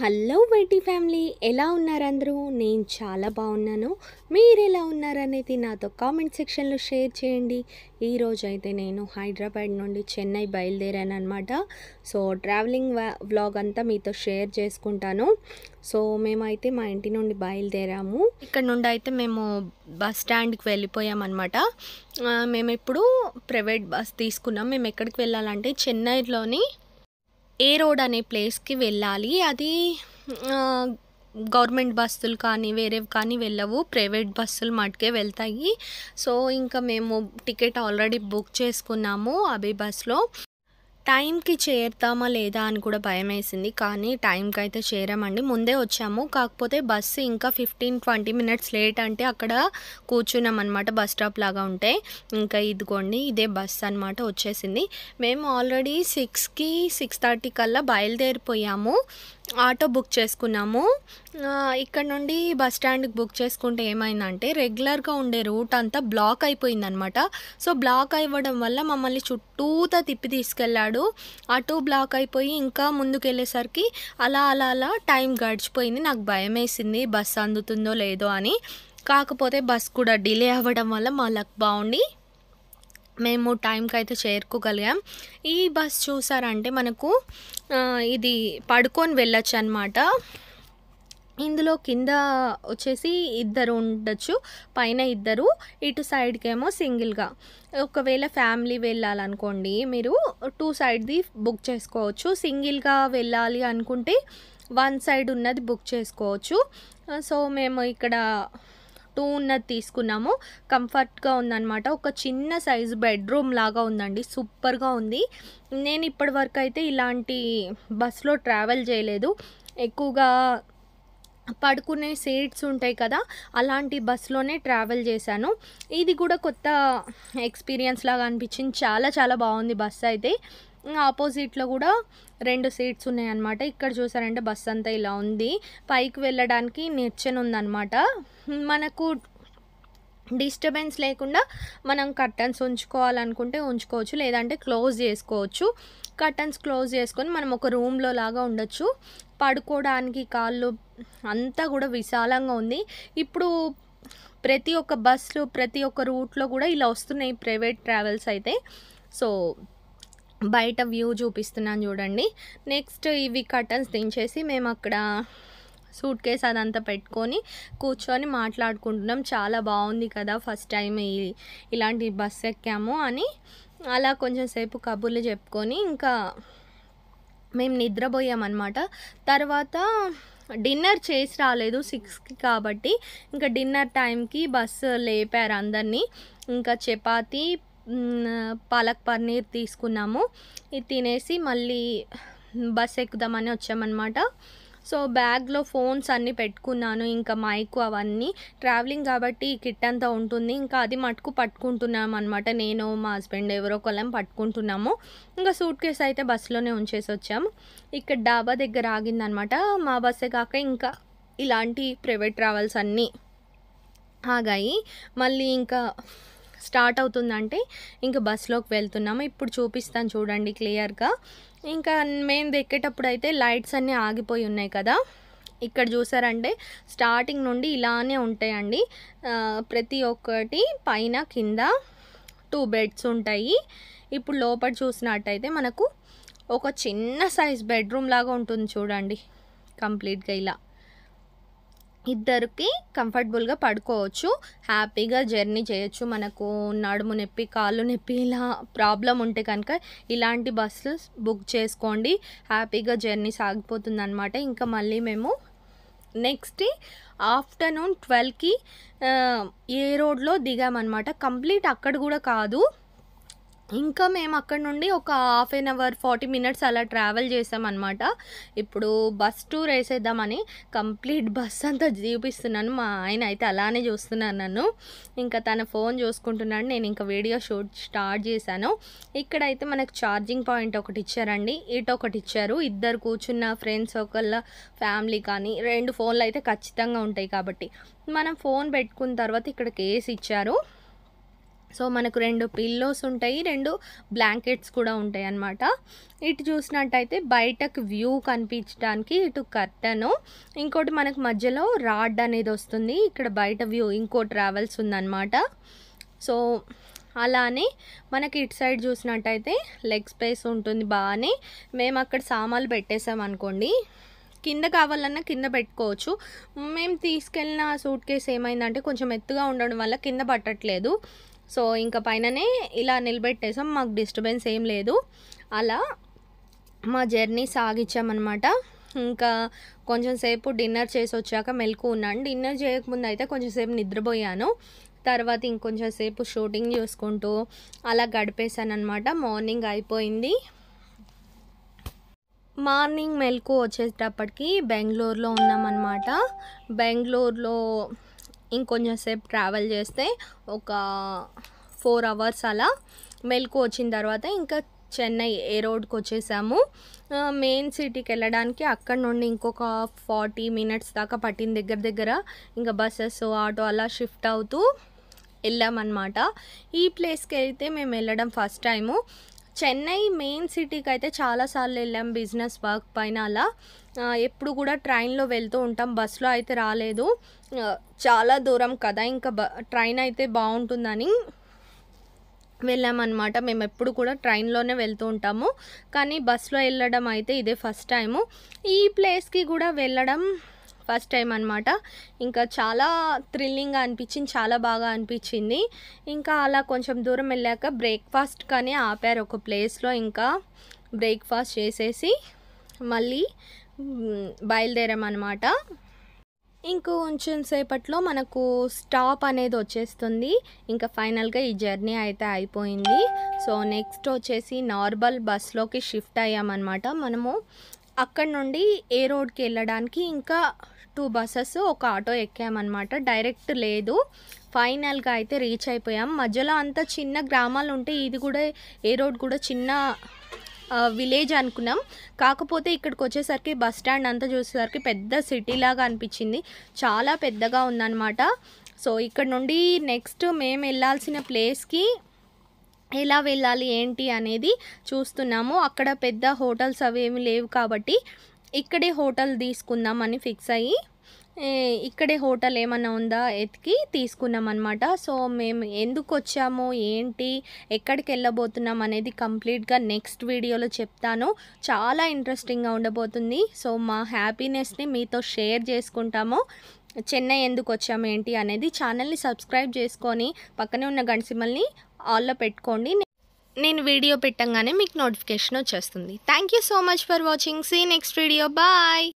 hello weighty family ఎలా ఉన్నారు అందరూ నేను చాలా బాగున్నాను మీరు ఎలా ఉన్నారనేది నాతో కామెంట్ సెక్షన్లో షేర్ చేయండి ఈరోజు అయితే నేను హైదరాబాద్ నుండి చెన్నై బయలుదేరాను అనమాట సో ట్రావెలింగ్ వ్లాగ్ అంతా మీతో షేర్ చేసుకుంటాను సో మేమైతే మా ఇంటి నుండి బయలుదేరాము ఇక్కడ నుండి అయితే మేము బస్ స్టాండ్కి వెళ్ళిపోయామన్నమాట మేము ఇప్పుడు ప్రైవేట్ బస్ తీసుకున్నాం మేము ఎక్కడికి వెళ్ళాలంటే చెన్నైలోని ఏ రోడ్ అనే ప్లేస్కి వెళ్ళాలి అది గవర్నమెంట్ బస్సులు కానీ వేరేవి కానీ వెళ్ళవు ప్రైవేట్ బస్సులు మటుకే వెళ్తాయి సో ఇంకా మేము టికెట్ ఆల్రెడీ బుక్ చేసుకున్నాము అభి బస్లో టైంకి చేరుతామా లేదా అని కూడా భయం వేసింది కానీ టైంకి అయితే చేరామండి ముందే వచ్చాము కాకపోతే బస్సు ఇంకా ఫిఫ్టీన్ ట్వంటీ మినిట్స్ లేట్ అంటే అక్కడ కూర్చున్నాం అనమాట బస్ స్టాప్ లాగా ఉంటే ఇంకా ఇదిగోండి ఇదే బస్ అనమాట వచ్చేసింది మేము ఆల్రెడీ సిక్స్కి సిక్స్ థర్టీ కల్లా బయలుదేరిపోయాము ఆటో బుక్ చేసుకున్నాము ఇక్కడ నుండి బస్ స్టాండ్కి బుక్ చేసుకుంటే ఏమైందంటే రెగ్యులర్గా ఉండే రూట్ అంతా బ్లాక్ అయిపోయిందనమాట సో బ్లాక్ అవ్వడం వల్ల మమ్మల్ని చుట్టూతా తిప్పి తీసుకెళ్ళాడు వెళ్ళాడు అటు బ్లాక్ అయిపోయి ఇంకా ముందుకు వెళ్ళేసరికి అలా అలా అలా టైం గడిచిపోయింది నాకు భయం వేసింది బస్సు అందుతుందో లేదో అని కాకపోతే బస్ కూడా డిలే అవ్వడం వల్ల మా లక్ బాగుండి మేము టైంకి అయితే చేరుకోగలిగాం ఈ బస్ చూసారంటే మనకు ఇది పడుకొని వెళ్ళొచ్చు అనమాట ఇందులో కింద వచ్చేసి ఇద్దరు ఉండొచ్చు పైన ఇద్దరు ఇటు సైడ్కేమో సింగిల్గా ఒకవేళ ఫ్యామిలీ వెళ్ళాలనుకోండి మీరు టూ సైడ్ది బుక్ చేసుకోవచ్చు సింగిల్గా వెళ్ళాలి అనుకుంటే వన్ సైడ్ ఉన్నది బుక్ చేసుకోవచ్చు సో మేము ఇక్కడ టూ ఉన్నది తీసుకున్నాము కంఫర్ట్గా ఉందన్నమాట ఒక చిన్న సైజు బెడ్రూమ్ లాగా ఉందండి సూపర్గా ఉంది నేను ఇప్పటివరకు అయితే ఇలాంటి బస్లో ట్రావెల్ చేయలేదు ఎక్కువగా పడుకునే సీట్స్ ఉంటాయి కదా అలాంటి బస్సులోనే ట్రావెల్ చేశాను ఇది కూడా కొత్త ఎక్స్పీరియన్స్ లాగా అనిపించింది చాలా చాలా బాగుంది బస్సు అయితే ఆపోజిట్లో కూడా రెండు సీట్స్ ఉన్నాయన్నమాట ఇక్కడ చూసారంటే బస్సు అంతా ఇలా ఉంది పైకి వెళ్ళడానికి నిర్చనుందనమాట మనకు డిస్టర్బెన్స్ లేకుండా మనం కర్టన్స్ ఉంచుకోవాలనుకుంటే ఉంచుకోవచ్చు లేదంటే క్లోజ్ చేసుకోవచ్చు కర్టన్స్ క్లోజ్ చేసుకొని మనం ఒక రూమ్లో లాగా ఉండొచ్చు పడుకోవడానికి కాళ్ళు అంతా కూడా విశాలంగా ఉంది ఇప్పుడు ప్రతి ఒక్క బస్సులు ప్రతి ఒక్క రూట్లో కూడా ఇలా వస్తున్నాయి ప్రైవేట్ ట్రావెల్స్ అయితే సో బయట వ్యూ చూపిస్తున్నాను చూడండి నెక్స్ట్ ఇవి కర్టన్స్ దించేసి మేము అక్కడ సూట్ కేస్ అదంతా పెట్టుకొని కూర్చొని మాట్లాడుకుంటున్నాం చాలా బాగుంది కదా ఫస్ట్ టైం ఇలాంటి బస్ ఎక్కాము అని అలా కొంచెం సేపు కబుర్లు చెప్పుకొని ఇంకా మేము నిద్రపోయామన్నమాట తర్వాత డిన్నర్ చేసి రాలేదు సిక్స్కి కాబట్టి ఇంకా డిన్నర్ టైంకి బస్సు లేపారు అందరినీ ఇంకా చపాతి పాలక్ పన్నీర్ తీసుకున్నాము ఇది తినేసి మళ్ళీ బస్ ఎక్కుదామని వచ్చామన్నమాట సో బ్యాగ్లో ఫోన్స్ అన్నీ పెట్టుకున్నాను ఇంకా మైక్ అవన్నీ ట్రావెలింగ్ కాబట్టి కిట్ అంతా ఉంటుంది ఇంకా అది మటుకు పట్టుకుంటున్నాం అనమాట నేను మా హస్బెండ్ ఎవరో ఒకళ్ళం పట్టుకుంటున్నాము ఇంకా సూట్ కేస్ అయితే బస్సులోనే ఉంచేసి వచ్చాము ఇక్కడ డాబా దగ్గర ఆగిందనమాట మా బస్సే కాక ఇంకా ఇలాంటి ప్రైవేట్ ట్రావెల్స్ అన్నీ ఆగాయి మళ్ళీ ఇంకా స్టార్ట్ అవుతుందంటే ఇంకా బస్సులోకి వెళ్తున్నాము ఇప్పుడు చూపిస్తాను చూడండి క్లియర్గా ఇంకా మేము దెక్కేటప్పుడు అయితే లైట్స్ అన్నీ ఆగిపోయి ఉన్నాయి కదా ఇక్కడ చూసారంటే స్టార్టింగ్ నుండి ఇలానే ఉంటాయండి ప్రతి ఒక్కటి పైన కింద టూ బెడ్స్ ఉంటాయి ఇప్పుడు లోపల చూసినట్టయితే మనకు ఒక చిన్న సైజ్ బెడ్రూమ్ లాగా ఉంటుంది చూడండి కంప్లీట్గా ఇలా ఇద్దరికి కంఫర్టబుల్గా పడుకోవచ్చు హ్యాపీగా జర్నీ చేయొచ్చు మనకు నడుము నొప్పి కాళ్ళు నొప్పి ఇలా ప్రాబ్లం ఉంటే కనుక ఇలాంటి బస్సులు బుక్ చేసుకోండి హ్యాపీగా జర్నీ సాగిపోతుంది అనమాట ఇంకా మళ్ళీ మేము నెక్స్ట్ ఆఫ్టర్నూన్ ట్వెల్వ్కి ఏ రోడ్లో దిగామన్నమాట కంప్లీట్ అక్కడ కూడా కాదు ఇంకా మేము అక్కడ నుండి ఒక half an hour forty minutes అలా ట్రావెల్ చేసామన్నమాట ఇప్పుడు బస్ టూర్ వేసేద్దామని కంప్లీట్ బస్ అంతా చూపిస్తున్నాను మా ఆయన అయితే అలానే చూస్తున్నాను నన్ను ఇంకా తన ఫోన్ చూసుకుంటున్నాడు నేను ఇంకా వీడియో షూట్ స్టార్ట్ చేశాను ఇక్కడైతే మనకు ఛార్జింగ్ పాయింట్ ఒకటి ఇచ్చారండి ఇటు ఒకటి ఇచ్చారు ఇద్దరు కూర్చున్న ఫ్రెండ్స్ ఒకళ్ళ ఫ్యామిలీ కానీ రెండు ఫోన్లు అయితే ఖచ్చితంగా ఉంటాయి కాబట్టి మనం ఫోన్ పెట్టుకున్న తర్వాత ఇక్కడ కేసు ఇచ్చారు సో మనకు రెండు పిల్లోస్ ఉంటాయి రెండు బ్లాంకెట్స్ కూడా ఉంటాయి అన్నమాట ఇటు చూసినట్టయితే బయటకు వ్యూ కనిపించడానికి ఇటు కర్టను ఇంకోటి మనకు మధ్యలో రాడ్ అనేది వస్తుంది ఇక్కడ బయట వ్యూ ఇంకో ట్రావెల్స్ ఉందన్నమాట సో అలానే మనకి ఇటు సైడ్ చూసినట్టయితే లెగ్ స్పేస్ ఉంటుంది బాగానే మేము అక్కడ సామాన్లు పెట్టేసాం అనుకోండి కింద కావాలన్నా కింద పెట్టుకోవచ్చు మేము తీసుకెళ్ళిన సూట్ కేసు ఏమైందంటే కొంచెం ఎత్తుగా ఉండడం వల్ల కింద పట్టట్లేదు సో ఇంకా పైననే ఇలా నిలబెట్టేసాం మాకు డిస్టర్బెన్స్ ఏం లేదు అలా మా జర్నీ సాగించామన్నమాట ఇంకా కొంచెం సేపు డిన్నర్ చేసి వచ్చాక మెలకు ఉన్నాను డిన్నర్ చేయకముందు అయితే కొంచెం సేపు నిద్రపోయాను తర్వాత ఇంకొంచెం సేపు షూటింగ్ చేసుకుంటూ అలా గడిపేశాను అనమాట మార్నింగ్ అయిపోయింది మార్నింగ్ మెలకు వచ్చేటప్పటికి బెంగళూరులో ఉన్నామన్నమాట బెంగళూరులో ఇంకొంచెంసేపు ట్రావెల్ చేస్తే ఒక ఫోర్ అవర్స్ అలా మెల్కు వచ్చిన తర్వాత ఇంకా చెన్నై ఏ రోడ్కి వచ్చేసాము మెయిన్ సిటీకి వెళ్ళడానికి అక్కడ నుండి ఇంకొక ఫార్టీ మినిట్స్ దాకా పట్టిన దగ్గర దగ్గర ఇంకా బస్సెస్ ఆటో అలా షిఫ్ట్ అవుతూ వెళ్ళామన్నమాట ఈ ప్లేస్కి అయితే మేము వెళ్ళడం ఫస్ట్ టైము చెన్నై మెయిన్ సిటీకి అయితే చాలాసార్లు వెళ్ళాం బిజినెస్ వర్క్ పైన అలా ఎప్పుడు కూడా ట్రైన్లో వెళ్తూ ఉంటాం బస్సులో అయితే రాలేదు చాలా దూరం కదా ఇంకా ట్రైన్ అయితే బాగుంటుందని వెళ్ళామన్నమాట మేము ఎప్పుడు కూడా ట్రైన్లోనే వెళ్తూ ఉంటాము కానీ బస్సులో వెళ్ళడం అయితే ఇదే ఫస్ట్ టైము ఈ ప్లేస్కి కూడా వెళ్ళడం ఫస్ట్ టైం అనమాట ఇంకా చాలా థ్రిల్లింగ్గా అనిపించింది చాలా బాగా అనిపించింది ఇంకా అలా కొంచెం దూరం వెళ్ళాక బ్రేక్ఫాస్ట్ కానీ ఆపారు ఒక ప్లేస్లో ఇంకా బ్రేక్ఫాస్ట్ చేసేసి మళ్ళీ బయలుదేరామన్నమాట ఇంకో కొంచెం సేపట్లో మనకు స్టాప్ అనేది వచ్చేస్తుంది ఇంకా ఫైనల్గా ఈ జర్నీ అయితే అయిపోయింది సో నెక్స్ట్ వచ్చేసి నార్మల్ బస్లోకి షిఫ్ట్ అయ్యామన్నమాట మనము అక్కడ నుండి ఏ రోడ్కి వెళ్ళడానికి ఇంకా టూ బస్సెస్ ఒక ఆటో ఎక్కామన్నమాట డైరెక్ట్ లేదు ఫైనల్గా అయితే రీచ్ అయిపోయాం మధ్యలో అంత చిన్న గ్రామాలు ఉంటే ఇది కూడా ఏ రోడ్ కూడా చిన్న విలేజ్ అనుకున్నాం కాకపోతే ఇక్కడికి వచ్చేసరికి బస్ స్టాండ్ అంతా చూసేసరికి పెద్ద సిటీ లాగా అనిపించింది చాలా పెద్దగా ఉందన్నమాట సో ఇక్కడ నుండి నెక్స్ట్ మేము వెళ్ళాల్సిన ప్లేస్కి ఎలా వెళ్ళాలి ఏంటి అనేది చూస్తున్నాము అక్కడ పెద్ద హోటల్స్ అవి ఏమి లేవు కాబట్టి ఇక్కడే హోటల్ తీసుకుందామని ఫిక్స్ అయ్యి ఇక్కడే హోటల్ ఏమన్నా ఉందా ఎత్తికి తీసుకున్నాం అనమాట సో మేము ఎందుకు వచ్చాము ఏంటి ఎక్కడికి వెళ్ళబోతున్నాం అనేది కంప్లీట్గా నెక్స్ట్ వీడియోలో చెప్తాను చాలా ఇంట్రెస్టింగ్గా ఉండబోతుంది సో మా హ్యాపీనెస్ని మీతో షేర్ చేసుకుంటాము చెన్నై ఎందుకు వచ్చాము ఏంటి అనేది ఛానల్ని సబ్స్క్రైబ్ చేసుకొని పక్కనే ఉన్న గణసిమ్మల్ని ఆల్లో పెట్టుకోండి నేను వీడియో పెట్టంగానే మీకు నోటిఫికేషన్ వచ్చేస్తుంది thank so much for watching see next video bye